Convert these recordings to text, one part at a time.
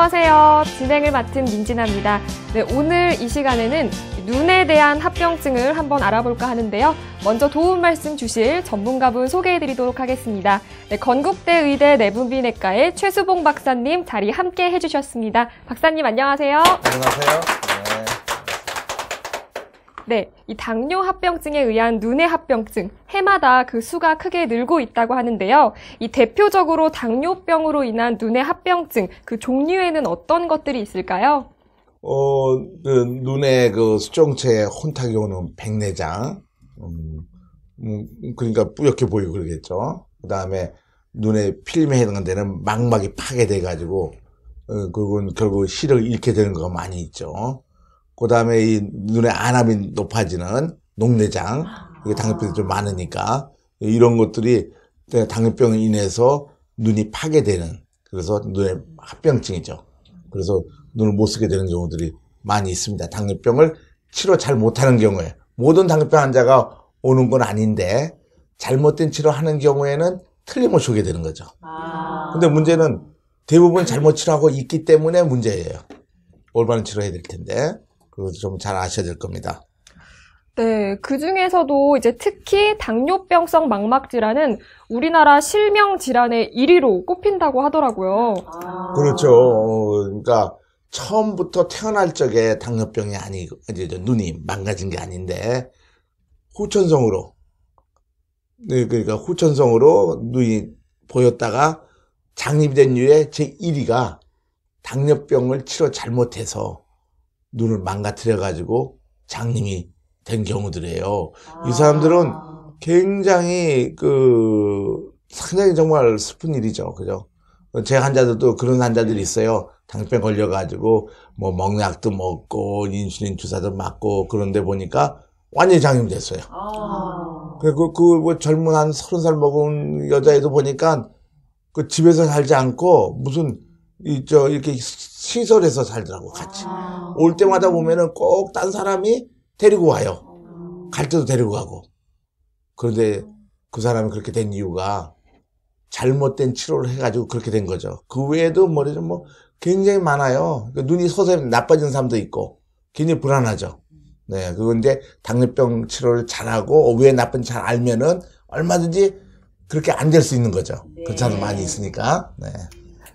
안녕하세요. 진행을 맡은 민진아입니다. 네, 오늘 이 시간에는 눈에 대한 합병증을 한번 알아볼까 하는데요. 먼저 도움 말씀 주실 전문가분 소개해드리도록 하겠습니다. 네, 건국대 의대 내분비내과의 최수봉 박사님 자리 함께 해주셨습니다. 박사님 안녕하세요. 안녕하세요. 네, 이 당뇨 합병증에 의한 눈의 합병증, 해마다 그 수가 크게 늘고 있다고 하는데요. 이 대표적으로 당뇨병으로 인한 눈의 합병증, 그 종류에는 어떤 것들이 있을까요? 어, 그 눈의 그 수정체의 혼탁이오는 백내장, 음, 음, 그러니까 뿌옇게 보이고 그러겠죠. 그 다음에 눈에 필름에 해당되는 망막이 파괴돼가지고, 어, 그리고 결국 시력을 잃게 되는 거가 많이 있죠. 그 다음에 이 눈의 안압이 높아지는 녹내장. 이게 당뇨병이 좀 많으니까. 이런 것들이 네, 당뇨병에 인해서 눈이 파괴되는 그래서 눈의 합병증이죠. 그래서 눈을 못 쓰게 되는 경우들이 많이 있습니다. 당뇨병을 치료 잘 못하는 경우에 모든 당뇨병 환자가 오는 건 아닌데 잘못된 치료하는 경우에는 틀림없이 오게 되는 거죠. 아. 근데 문제는 대부분 잘못 치료하고 있기 때문에 문제예요. 올바른 치료해야 될 텐데. 그것도 좀 잘 아셔야 될 겁니다. 네, 그 중에서도 이제 특히 당뇨병성 망막 질환은 우리나라 실명 질환의 1위로 꼽힌다고 하더라고요. 아. 그렇죠. 어, 그러니까 처음부터 태어날 적에 당뇨병이 아니 이제 눈이 망가진 게 아닌데 후천성으로 네, 그러니까 후천성으로 눈이 보였다가 장립된 이후에 제 1위가 당뇨병을 치료 잘못해서 눈을 망가뜨려가지고 장님이 된 경우들이에요. 아. 이 사람들은 굉장히 그 상당히 정말 슬픈 일이죠. 그죠? 제 환자들도 그런 환자들이 있어요. 당뇨 걸려가지고 뭐 먹는 약도 먹고 인슐린 주사도 맞고 그런데 보니까 완전히 장염 됐어요. 아. 그그 뭐 젊은 한 서른 살 먹은 여자애도 보니까 그 집에서 살지 않고 무슨 이, 저, 이렇게 시설에서 살더라고, 같이. 아. 올 때마다 보면은 꼭 딴 사람이 데리고 와요. 음. 갈 때도 데리고 가고. 그런데 그 사람이 그렇게 된 이유가 잘못된 치료를 해가지고 그렇게 된 거죠. 그 외에도 머리는 뭐 굉장히 많아요. 그러니까 눈이 서서히 나빠진 사람도 있고, 굉장히 불안하죠. 네, 그건데 당뇨병 치료를 잘하고 왜 나쁜지 잘 알면은 얼마든지 그렇게 안 될 수 있는 거죠. 그 네. 그 사람 많이 있으니까. 네.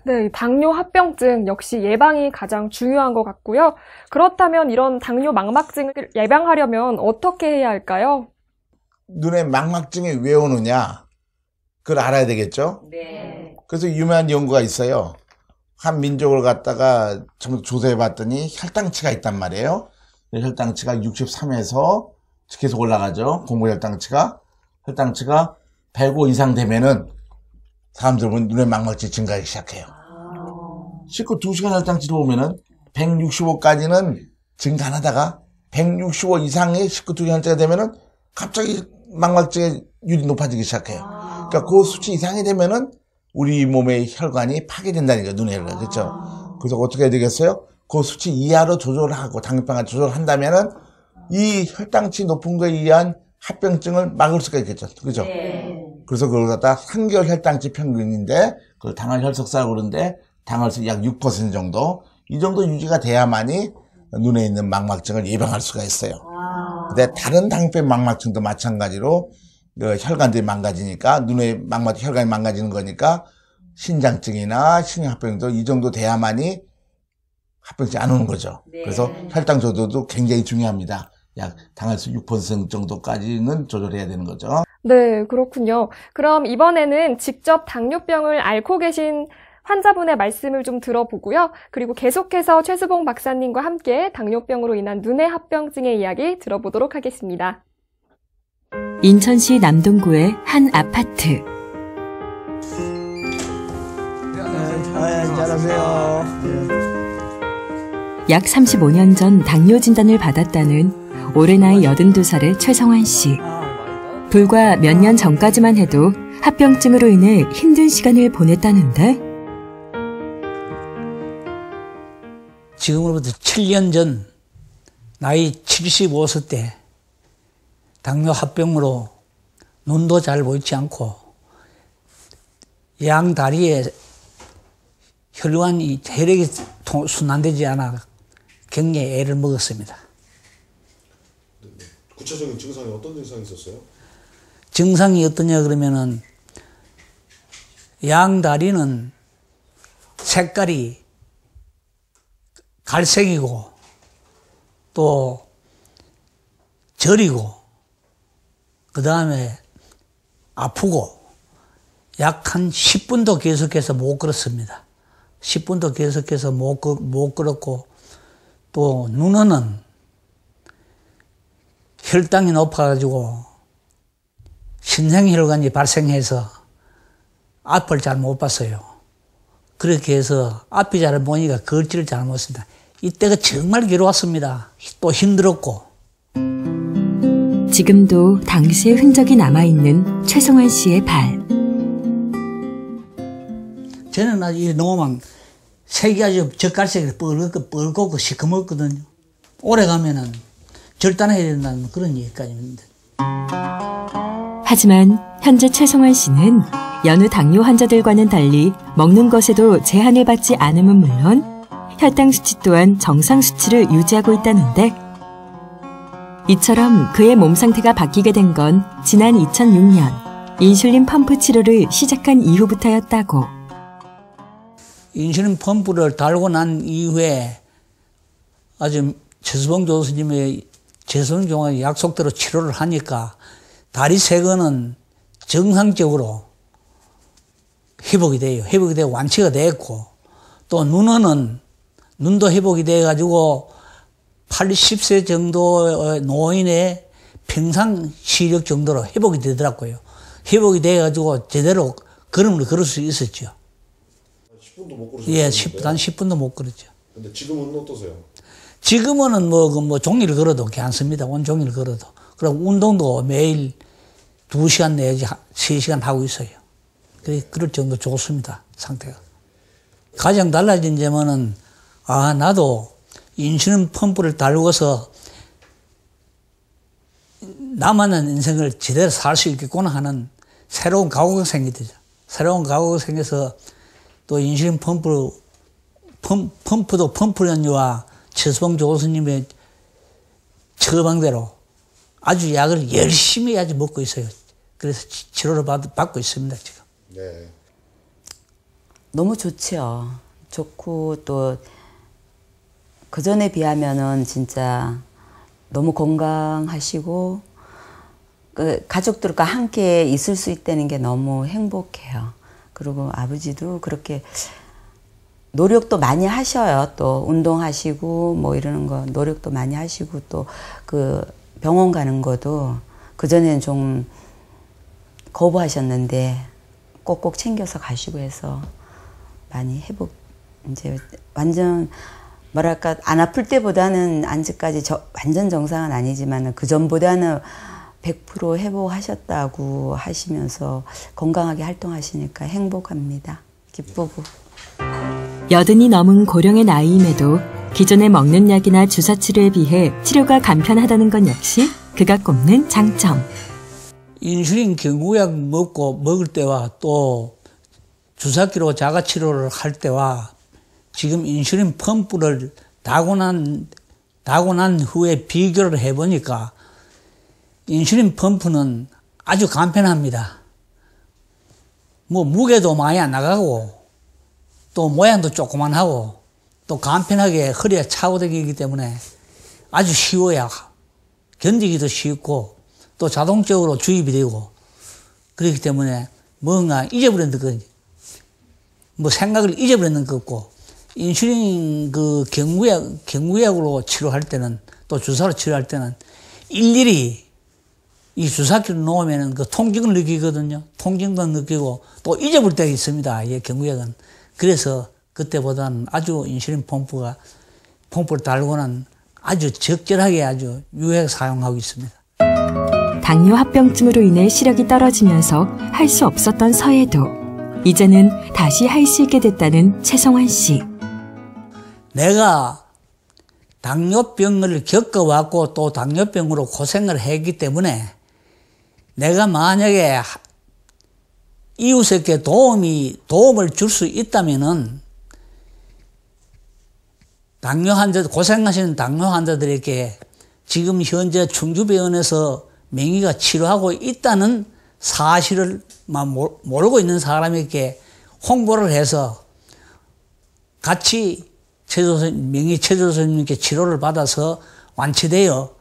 네, 당뇨 합병증 역시 예방이 가장 중요한 것 같고요. 그렇다면 이런 당뇨 망막증을 예방하려면 어떻게 해야 할까요? 눈에 망막증이 왜 오느냐? 그걸 알아야 되겠죠? 네. 그래서 유명한 연구가 있어요. 한 민족을 갖다가 전부 조사해 봤더니 혈당치가 있단 말이에요. 혈당치가 63에서 계속 올라가죠. 공복 혈당치가. 혈당치가 105 이상 되면은 사람들 보면 눈에 망막지 증가하기 시작해요. 씻고 2시간 혈당 치료보면은 165까지는 증가하다가 165 이상의 식구 두개 혈자가 되면은 갑자기 망각증의율이 높아지기 시작해요. 아. 그러니까 그 수치 이상이 되면은 우리 몸의 혈관이 파괴된다니까 눈에를 아. 그렇죠. 그래서 어떻게 해야 되겠어요? 그 수치 이하로 조절하고 당뇨병을 조절한다면은 이 혈당치 높은 거에 의한 합병증을 막을 수가 있겠죠. 그죠? 네. 그래서 그걸 갖다 3개월 혈당치 평균인데 그 당할 혈석사라고 그러는데 당할수 약 6% 정도 이 정도 유지가 돼야만이 눈에 있는 망막증을 예방할 수가 있어요. 아. 근데 다른 당병 망막증도 마찬가지로 그 혈관들이 망가지니까 눈에 망막 혈관이 망가지는 거니까 신장증이나 신경합병도 이 정도 돼야만이 합병증 안 오는 거죠. 네. 그래서 혈당 조절도 굉장히 중요합니다. 약 당할 수 6% 정도까지는 조절해야 되는 거죠. 네, 그렇군요. 그럼 이번에는 직접 당뇨병을 앓고 계신 환자분의 말씀을 좀 들어보고요. 그리고 계속해서 최수봉 박사님과 함께 당뇨병으로 인한 눈의 합병증의 이야기 들어보도록 하겠습니다. 인천시 남동구의 한 아파트. 안녕하세요. 약 35년 전 당뇨 진단을 받았다는 올해 나이 82살의 최성환 씨. 불과 몇 년 전까지만 해도 합병증으로 인해 힘든 시간을 보냈다는데 지금으로부터 7년 전 나이 75세 때 당뇨 합병으로 눈도 잘 보이지 않고 양 다리에 혈관이 혈액이 순환되지 않아 경에 애를 먹었습니다. 구체적인 증상이 어떤 증상이 있었어요? 증상이 어떠냐 그러면은 양 다리는 색깔이 갈색이고 또 저리고 그 다음에 아프고 약 한 10분도 계속해서 못 걸었습니다. 10분도 계속해서 못, 못 걸었고 또눈에는 혈당이 높아가지고 신생혈관이 발생해서 앞을 잘 못 봤어요. 그렇게 해서 앞이 잘 보니까 걸씨를잘못니다 이때가 정말 괴로웠습니다. 또 힘들었고. 지금도 당시의 흔적이 남아있는 최성환 씨의 발. 저는 아이 농어망 색이 아주 젓갈색이 뻘겋고 뻘겋고 시커멓거든요. 오래 가면은 절단해야 된다는 그런 얘기까지 있는데. 하지만 현재 최성환 씨는 연후 당뇨 환자들과는 달리 먹는 것에도 제한을 받지 않음은 물론 혈당 수치 또한 정상 수치를 유지하고 있다는데 이처럼 그의 몸 상태가 바뀌게 된 건 지난 2006년 인슐린 펌프 치료를 시작한 이후부터였다고. 인슐린 펌프를 달고 난 이후에 아주 최수봉 교수님의 최수봉 재선경의 약속대로 치료를 하니까 다리 세 거는 정상적으로 회복이 돼요. 회복이 되고 완치가 됐고 또 눈은 눈도 회복이 돼 가지고 80세 정도 의 노인의 평상 시력 정도로 회복이 되더라고요. 회복이 돼 가지고 제대로 걸음을 걸을 수 있었죠. 10분도 못걸었어 예, 10, 단 10분도 못 걸었죠. 근데 지금은 어떠세요? 지금은 뭐, 그 뭐종를 걸어도 괜찮습니다. 온 종일 걸어도. 그리고 운동도 매일 2시간 내지 3시간 하고 있어요. 그럴 정도 좋습니다. 상태가. 가장 달라진 점은, 아, 나도 인슐린 펌프를 달고서 나만있 인생을 제대로 살 수 있겠구나 하는 새로운 가오가 생기죠. 새로운 가오가 생겨서 또 인슐린 펌프, 펌, 프도 펌프연유와 최수봉 조수님의 처방대로 아주 약을 열심히 아주 먹고 있어요. 그래서 치료를 받, 받고 있습니다, 지금. 네. 너무 좋죠 좋고 또 그전에 비하면은 진짜 너무 건강하시고 그 가족들과 함께 있을 수 있다는 게 너무 행복해요. 그리고 아버지도 그렇게 노력도 많이 하셔요. 또 운동하시고 뭐 이러는 거 노력도 많이 하시고 또 그 병원 가는 것도 그전에는 좀 거부하셨는데 꼭꼭 챙겨서 가시고 해서 많이 회복 이제 완전 뭐랄까 안 아플 때보다는 안지까지 저, 완전 정상은 아니지만 그 전보다는 100% 회복하셨다고 하시면서 건강하게 활동하시니까 행복합니다. 기쁘고. 여든이 넘은 고령의 나이임에도 기존에 먹는 약이나 주사치료에 비해 치료가 간편하다는 건 역시 그가 꼽는 장점. 인슐린 경구약 먹고 먹을 때와 또 주사기로 자가 치료를 할 때와 지금 인슐린 펌프를 다고 난, 다고 난 후에 비교를 해보니까 인슐린 펌프는 아주 간편합니다. 뭐 무게도 많이 안 나가고 또 모양도 조그만하고 또 간편하게 허리에 차고 다니기 때문에 아주 쉬워야 견디기도 쉽고 또 자동적으로 주입이 되고 그렇기 때문에 뭔가 잊어버렸는 거뭐 든요 생각을 잊어버렸는 거고 인슐린 그 경구약 경구약으로 치료할 때는 또 주사로 치료할 때는 일일이 이 주사기를 놓으면은 그 통증을 느끼거든요. 통증도 느끼고 또잊어버릴 때가 있습니다. 이 경구약은 그래서 그때보다는 아주 인슐린 펌프가 펌프를 달고는 아주 적절하게 아주 유해 사용하고 있습니다. 당뇨 합병증으로 인해 시력이 떨어지면서 할 수 없었던 서예도 이제는 다시 할 수 있게 됐다는 최성환 씨. 내가 당뇨병을 겪어왔고 또 당뇨병으로 고생을 했기 때문에 내가 만약에 이웃에게 도움이, 도움을 줄 수 있다면은 당뇨 환자, 고생하시는 당뇨 환자들에게 지금 현재 충주병원에서 맹위가 치료하고 있다는 사실을 모르고 있는 사람에게 홍보를 해서 같이 최조선, 명의 최조선님께 치료를 받아서 완치되어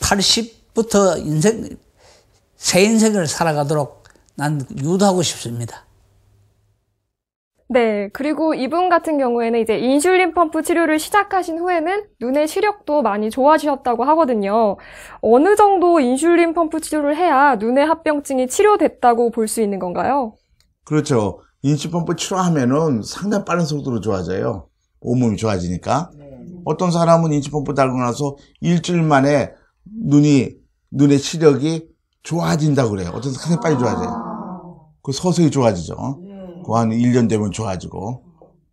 80부터 인생, 새 인생을 살아가도록 난 유도하고 싶습니다. 네, 그리고 이분 같은 경우에는 이제 인슐린 펌프 치료를 시작하신 후에는 눈의 시력도 많이 좋아지셨다고 하거든요. 어느 정도 인슐린 펌프 치료를 해야 눈의 합병증이 치료됐다고 볼 수 있는 건가요? 그렇죠. 인슐린 펌프 치료하면은 상당히 빠른 속도로 좋아져요. 온몸이 좋아지니까. 네. 어떤 사람은 인슐린 펌프 달고 나서 일주일 만에 눈이 눈의 시력이 좋아진다고 그래요. 어떤 상당히 빨리 좋아져요. 아. 그 서서히 좋아지죠. 네. 그한 1년 되면 좋아지고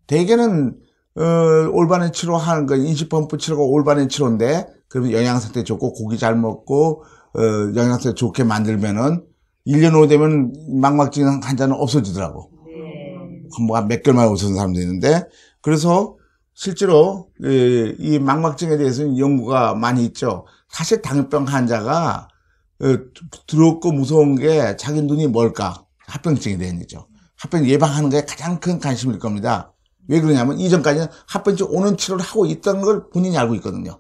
대개는 어, 올바른 치료하는 거 인식펌프 치료가 올바른 치료인데 그러면 영양상태 좋고 고기 잘 먹고 어, 영양상태 좋게 만들면은 1년 후 되면 망막증 환자는 없어지더라고 네. 뭐몇 개월만 없어진 사람도 있는데 그래서 실제로 이, 예, 이 망막증에 대해서는 연구가 많이 있죠 사실 당뇨병 환자가 어, 두렵고 무서운 게 자기 눈이 뭘까 합병증이 되는 거죠 합병 예방하는 게 가장 큰 관심일 겁니다. 왜 그러냐면 이전까지는 합병증 오는 치료를 하고 있던걸 본인이 알고 있거든요.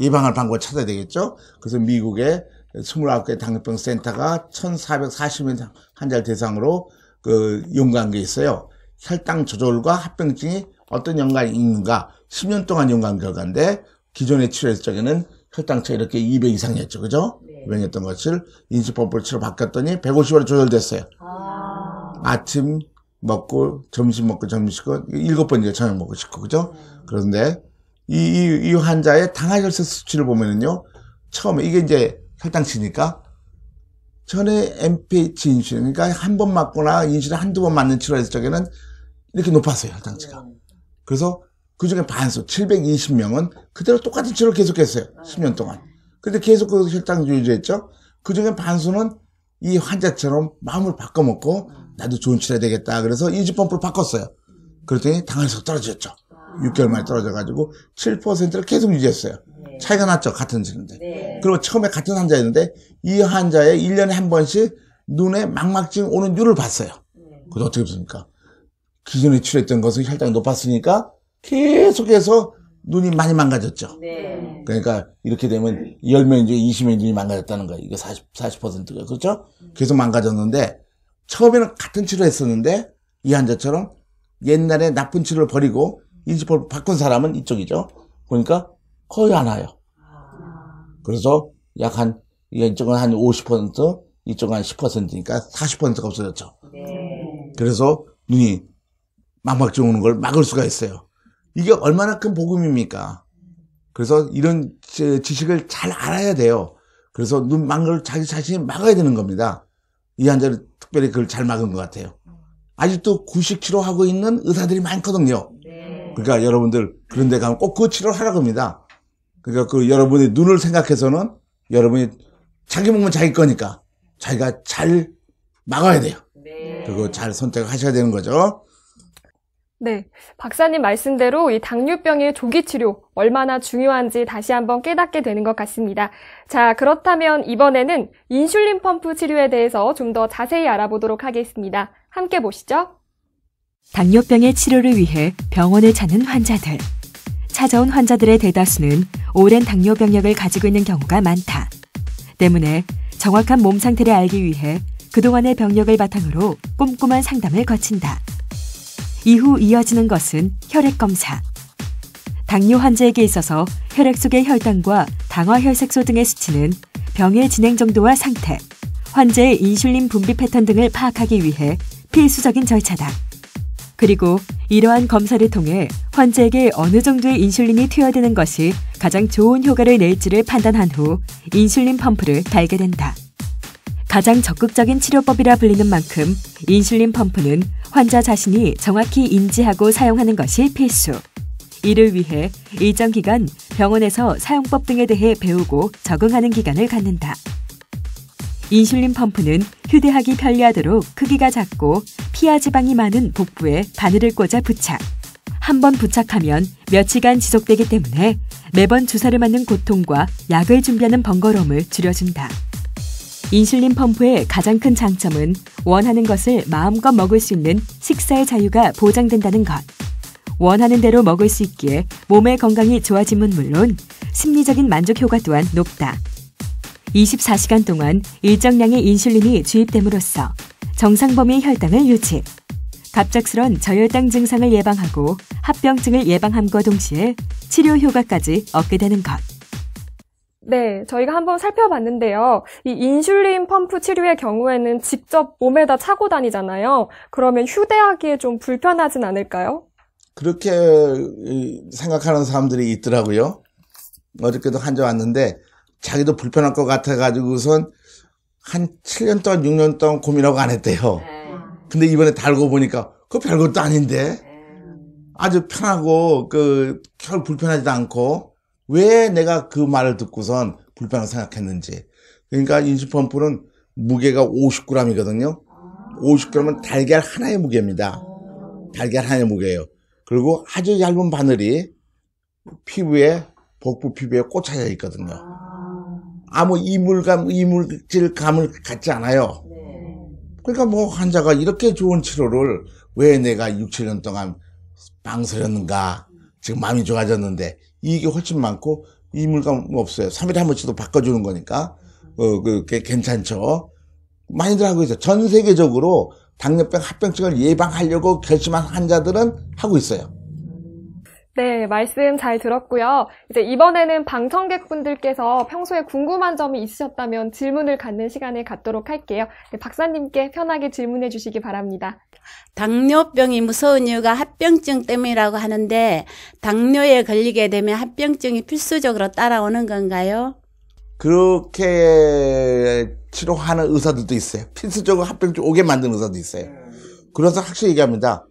예방할 방법을 찾아야 되겠죠. 그래서 미국의 29개 당뇨병 센터가 1,440명 환자를 대상으로 그 연구한 게 있어요. 혈당 조절과 합병증이 어떤 연관이 있는가 10년 동안 연구한 결과인데 기존의 치료했을 적에는 혈당차 이렇게 200 이상이었죠. 그죠? 네. 유행했던 것을 인수법으로 치료 바뀌었더니 150으로 조절됐어요. 아. 아침 먹고 점심 먹고 점심식고 일곱 번째 저녁 먹고 싶고 그죠? 그런데 이, 이, 이 환자의 당화혈색 수치를 보면은요 처음에 이게 이제 혈당치니까 전에 MPH 인슐린 그러니까 한 번 맞거나 인슐린 한두 번 맞는 치료했을 적에는 이렇게 높았어요 혈당치가 네. 그래서 그 중에 반수 720명은 그대로 똑같은 치료를 계속했어요 10년 동안 근데 계속 그 혈당 유지했죠 그 중에 반수는 이 환자처럼 마음을 바꿔먹고 네. 나도 좋은 칠해야 되겠다. 그래서 이지 펌프를 바꿨어요. 그랬더니 당에서 떨어졌죠. 6개월 만에 떨어져가지고 7%를 계속 유지했어요. 네. 차이가 났죠. 같은 질인데. 네. 그리고 처음에 같은 환자였는데 이 환자의 1년에 한 번씩 눈에 망막증 오는 율를 봤어요. 네. 그것도 어떻게 보습니까 기존에 치료했던 것은 혈당이 높았으니까 계속해서 눈이 많이 망가졌죠. 네. 그러니까 이렇게 되면 10명 중에 20명 눈이 망가졌다는 거예요. 이게 40, 40%가. 그렇죠? 계속 망가졌는데 처음에는 같은 치료 했었는데 이 환자처럼 옛날에 나쁜 치료를 버리고 인지법을 바꾼 사람은 이쪽이죠. 보니까 거의 안 와요. 그래서 약 한, 이쪽은 한 50%, 이쪽은 한 10%니까 40%가 없어졌죠. 네. 그래서 눈이 망막증 오는 걸 막을 수가 있어요. 이게 얼마나 큰 복음입니까? 그래서 이런 지식을 잘 알아야 돼요. 그래서 눈 망을 자기 자신이 막아야 되는 겁니다. 이 환자를 특별히 그걸 잘 막은 것 같아요. 아직도 9 0 치료하고 있는 의사들이 많거든요. 네. 그러니까 여러분들 그런 데 가면 꼭 그 치료를 하라고 합니다. 그러니까 그 여러분의 눈을 생각해서는 여러분이 자기 몸은 자기 거니까 자기가 잘 막아야 돼요. 네. 그리고 잘 선택하셔야 되는 거죠. 네. 박사님 말씀대로 이 당뇨병의 조기 치료 얼마나 중요한지 다시 한번 깨닫게 되는 것 같습니다. 자, 그렇다면 이번에는 인슐린 펌프 치료에 대해서 좀 더 자세히 알아보도록 하겠습니다. 함께 보시죠. 당뇨병의 치료를 위해 병원을 찾는 환자들. 찾아온 환자들의 대다수는 오랜 당뇨 병력을 가지고 있는 경우가 많다. 때문에 정확한 몸 상태를 알기 위해 그동안의 병력을 바탕으로 꼼꼼한 상담을 거친다. 이후 이어지는 것은 혈액 검사. 당뇨 환자에게 있어서 혈액 속의 혈당과 당화혈색소 등의 수치는 병의 진행 정도와 상태, 환자의 인슐린 분비 패턴 등을 파악하기 위해 필수적인 절차다. 그리고 이러한 검사를 통해 환자에게 어느 정도의 인슐린이 투여되는 것이 가장 좋은 효과를 낼지를 판단한 후 인슐린 펌프를 달게 된다. 가장 적극적인 치료법이라 불리는 만큼 인슐린 펌프는 환자 자신이 정확히 인지하고 사용하는 것이 필수. 이를 위해 일정 기간 병원에서 사용법 등에 대해 배우고 적응하는 기간을 갖는다. 인슐린 펌프는 휴대하기 편리하도록 크기가 작고 피하 지방이 많은 복부에 바늘을 꽂아 부착. 한번 부착하면 며칠간 지속되기 때문에 매번 주사를 맞는 고통과 약을 준비하는 번거로움을 줄여준다. 인슐린 펌프의 가장 큰 장점은 원하는 것을 마음껏 먹을 수 있는 식사의 자유가 보장된다는 것. 원하는 대로 먹을 수 있기에 몸의 건강이 좋아짐은 물론 심리적인 만족 효과 또한 높다. 24시간 동안 일정량의 인슐린이 주입됨으로써 정상 범위 혈당을 유지, 갑작스런 저혈당 증상을 예방하고 합병증을 예방함과 동시에 치료 효과까지 얻게 되는 것. 네, 저희가 한번 살펴봤는데요. 이 인슐린 펌프 치료의 경우에는 직접 몸에다 차고 다니잖아요. 그러면 휴대하기에 좀 불편하진 않을까요? 그렇게 생각하는 사람들이 있더라고요. 어저께도 환자 왔는데 자기도 불편할 것 같아가지고선 한 7년 동안, 6년 동안 고민하고 안 했대요. 네. 근데 이번에 달고 보니까 그 별것도 아닌데 네. 아주 편하고 그결 불편하지도 않고 왜 내가 그 말을 듣고선 불편하게 생각했는지. 그러니까 인슐펌프는 무게가 50g이거든요. 50g은 달걀 하나의 무게입니다. 달걀 하나의 무게예요. 그리고 아주 얇은 바늘이 피부에 복부 피부에 꽂혀져 있거든요. 아무 이물감, 이물질감을 갖지 않아요. 그러니까 뭐 환자가 이렇게 좋은 치료를 왜 내가 6, 7년 동안 빵스렸는가 지금 마음이 좋아졌는데 이익이 훨씬 많고 이물감 없어요. 3일에 한 번씩도 바꿔주는 거니까 어 그게 괜찮죠. 많이들 하고 있어요. 전 세계적으로 당뇨병 합병증을 예방하려고 결심한 환자들은 하고 있어요. 네, 말씀 잘 들었고요. 이제 이번에는 방청객분들께서 평소에 궁금한 점이 있으셨다면 질문을 갖는 시간을 갖도록 할게요. 네, 박사님께 편하게 질문해 주시기 바랍니다. 당뇨병이 무서운 이유가 합병증 때문이라고 하는데 당뇨에 걸리게 되면 합병증이 필수적으로 따라오는 건가요? 그렇게 치료하는 의사들도 있어요. 필수적으로 합병증 오게 만드는 의사도 있어요. 그래서 확실히 얘기합니다.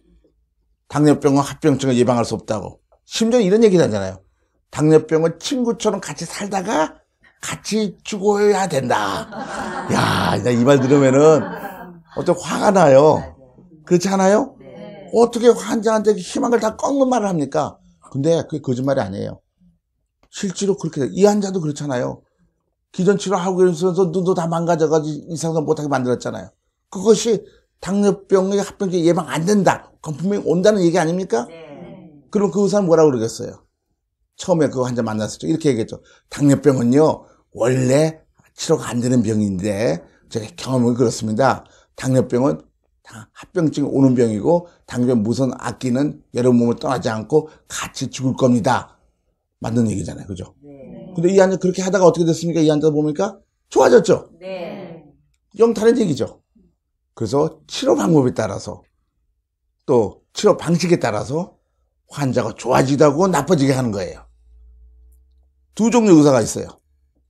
당뇨병은 합병증을 예방할 수 없다고. 심지어 이런 얘기도 하잖아요. 당뇨병은 친구처럼 같이 살다가 같이 죽어야 된다. 야, 이말 들으면은 어떤 화가 나요. 그렇지 않아요? 어떻게 환자한테 희망을 다 꺾는 말을 합니까? 근데 그게 거짓말이 아니에요. 실제로 그렇게 돼요. 이 환자도 그렇잖아요. 기존 치료하고 있으면서 눈도 다 망가져가지고 이상상 못하게 만들었잖아요. 그것이 당뇨병의 합병증 예방 안 된다. 그건 분명히 온다는 얘기 아닙니까? 네. 그럼 그 사람 뭐라고 그러겠어요? 처음에 그 환자 만났을 때 이렇게 얘기했죠. 당뇨병은요, 원래 치료가 안 되는 병인데, 제가 경험은 그렇습니다. 당뇨병은 합병증 오는 병이고, 당뇨병 무선 악기는 여러 몸을 떠나지 않고 같이 죽을 겁니다. 맞는 얘기잖아요. 그죠? 네. 근데 이 환자 그렇게 하다가 어떻게 됐습니까? 이 환자 보니까 좋아졌죠? 네. 영 다른 얘기죠. 그래서 치료 방법에 따라서 또 치료 방식에 따라서 환자가 좋아지다고 나빠지게 하는 거예요. 두 종류 의사가 있어요.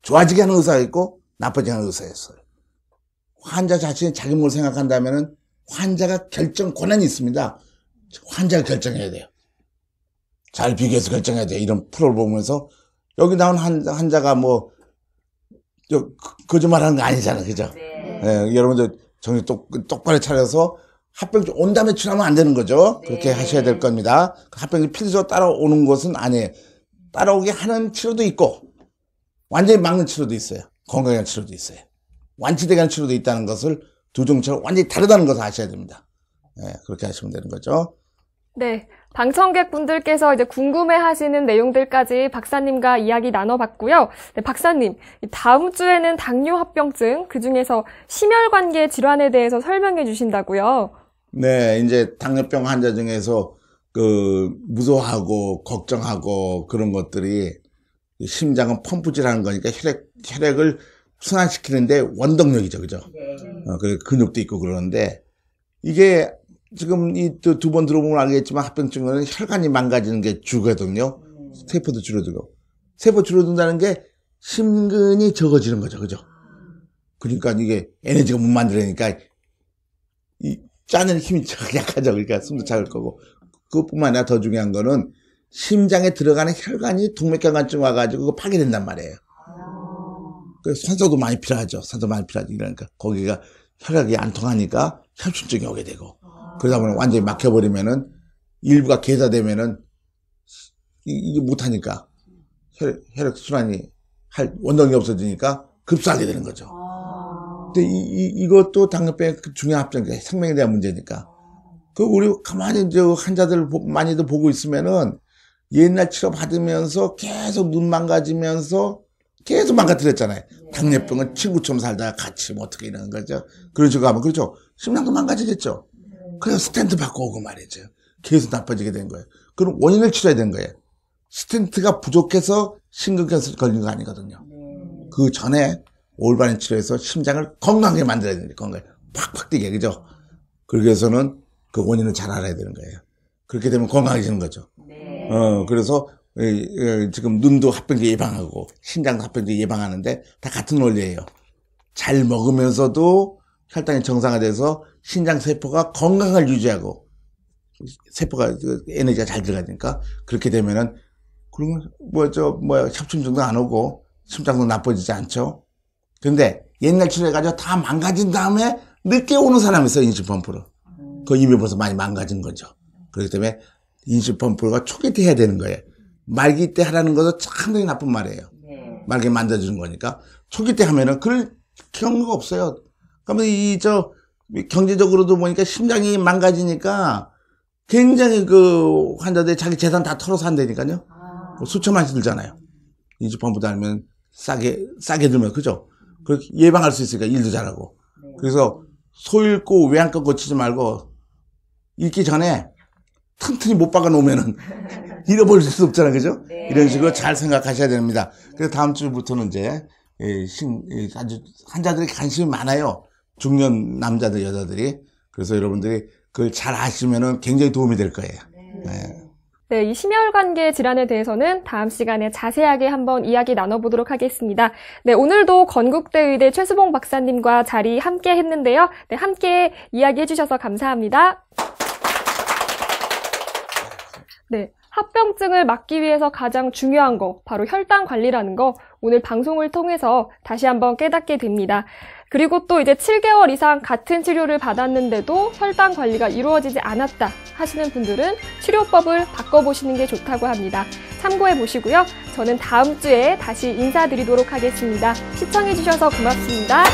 좋아지게 하는 의사가 있고 나빠지게 하는 의사가 있어요. 환자 자신이 자기 몸을 생각한다면 환자가 결정 권한이 있습니다. 환자가 결정해야 돼요. 잘 비교해서 결정해야 돼요. 이런 프로를 보면서 여기 나온 환자, 가뭐 그, 거짓말하는 거 아니잖아, 그죠? 네. 네, 여러분들 정신 똑, 똑바로 차려서 합병증 온 다음에 출하면 안 되는 거죠. 네. 그렇게 하셔야 될 겁니다. 그 합병증 필수로 따라오는 것은 아니에요. 따라오게 하는 치료도 있고 완전히 막는 치료도 있어요. 건강한 치료도 있어요. 완치되는 치료도 있다는 것을 두 종처럼 완전히 다르다는 것을 아셔야 됩니다. 네, 그렇게 하시면 되는 거죠. 네. 방청객분들께서 이제 궁금해하시는 내용들까지 박사님과 이야기 나눠봤고요. 네, 박사님, 다음 주에는 당뇨 합병증, 그 중에서 심혈관계 질환에 대해서 설명해 주신다고요. 네, 이제 당뇨병 환자 중에서 그 무서워하고 걱정하고 그런 것들이 심장은 펌프질하는 거니까 혈액 혈액을 순환시키는데 원동력이죠, 그죠? 네. 어, 그 근육도 있고 그러는데 이게 지금 이 두 번 들어보면 알겠지만 합병증은 혈관이 망가지는 게 주거든요. 음. 세포도 줄어들고 세포 줄어든다는 게 심근이 적어지는 거죠, 그죠? 그러니까 이게 에너지가 못 만들어니까 이 짜는 힘이 약하죠. 그러니까 숨도 차을 거고. 그것뿐만 아니라 더 중요한 거는 심장에 들어가는 혈관이 동맥경화증 와가지고 그거 파괴된단 말이에요. 그래서 산소도 많이 필요하죠. 산소 많이 필요하죠. 그러니까 거기가 혈액이 안 통하니까 혈심증이 오게 되고. 그러다 보면 완전히 막혀버리면은 일부가 계좌되면은 이게 못하니까 혈액, 혈액순환이 할 원동력이 없어지니까 급사하게 되는 거죠. 근데 이, 이, 것도 당뇨병의 그 중요한 합병이 그 생명에 대한 문제니까. 그 우리 가만히 저 환자들 많이들 보고 있으면은 옛날 치료 받으면서 계속 눈 망가지면서 계속 망가뜨렸잖아요. 네. 당뇨병은 친구처럼 살다가 같이 뭐 어떻게 이러는 거죠. 그러지고 하면 그렇죠. 심장도 망가지겠죠. 네. 그래서 스탠드 바꿔오고 말이죠. 계속 나빠지게 된 거예요. 그럼 원인을 치료해야 는 거예요. 스탠트가 부족해서 심근경색 걸린 거 아니거든요. 네. 그 전에 올바른 치료에서 심장을 건강하게 만들어야 되는 건강하게 팍팍 뛰게 그죠? 그러기 위해서는 그 원인을 잘 알아야 되는 거예요. 그렇게 되면 건강해지는 거죠. 네. 어 그래서 지금 눈도 합병증 예방하고 심장도 합병증 예방하는데 다 같은 원리예요. 잘 먹으면서도 혈당이 정상화돼서 신장 세포가 건강을 유지하고 세포가 그 에너지가 잘 들어가니까 그렇게 되면은 그러면 뭐저 뭐야 협침 증도 안 오고 심장도 나빠지지 않죠. 근데 옛날 출해가지고 다 망가진 다음에 늦게 오는 사람이 있어요, 인슐펌프로. 그 이미 벌써 많이 망가진 거죠. 그렇기 때문에 인슐펌프가 초기 때 해야 되는 거예요. 말기 때 하라는 것도 참당히 나쁜 말이에요. 네. 말게 만들어주는 거니까. 초기 때 하면은 그럴 경우가 없어요. 그러면 이, 저, 경제적으로도 보니까 심장이 망가지니까 굉장히 그 환자들 이 자기 재산 다 털어서 한다니까요. 아. 수천만씩 들잖아요. 인슐펌프 니면 싸게, 싸게 들면, 그죠? 그렇게 예방할 수 있으니까 일도 잘하고. 네. 그래서 소 읽고 외양간 고치지 말고 읽기 전에 튼튼히 못 박아 놓으면은 잃어버릴 수 없잖아, 요 그죠? 네. 이런 식으로 잘 생각하셔야 됩니다. 그래서 다음 주부터는 이제 예, 예, 아주 환자들이 관심이 많아요. 중년 남자들, 여자들이. 그래서 여러분들이 그걸 잘 아시면은 굉장히 도움이 될 거예요. 네. 네. 네, 이 심혈관계 질환에 대해서는 다음 시간에 자세하게 한번 이야기 나눠보도록 하겠습니다. 네, 오늘도 건국대 의대 최수봉 박사님과 자리 함께 했는데요. 네, 함께 이야기해 주셔서 감사합니다. 네, 합병증을 막기 위해서 가장 중요한 거, 바로 혈당 관리라는 거 오늘 방송을 통해서 다시 한번 깨닫게 됩니다. 그리고 또 이제 7개월 이상 같은 치료를 받았는데도 혈당 관리가 이루어지지 않았다 하시는 분들은 치료법을 바꿔보시는 게 좋다고 합니다. 참고해 보시고요. 저는 다음 주에 다시 인사드리도록 하겠습니다. 시청해주셔서 고맙습니다.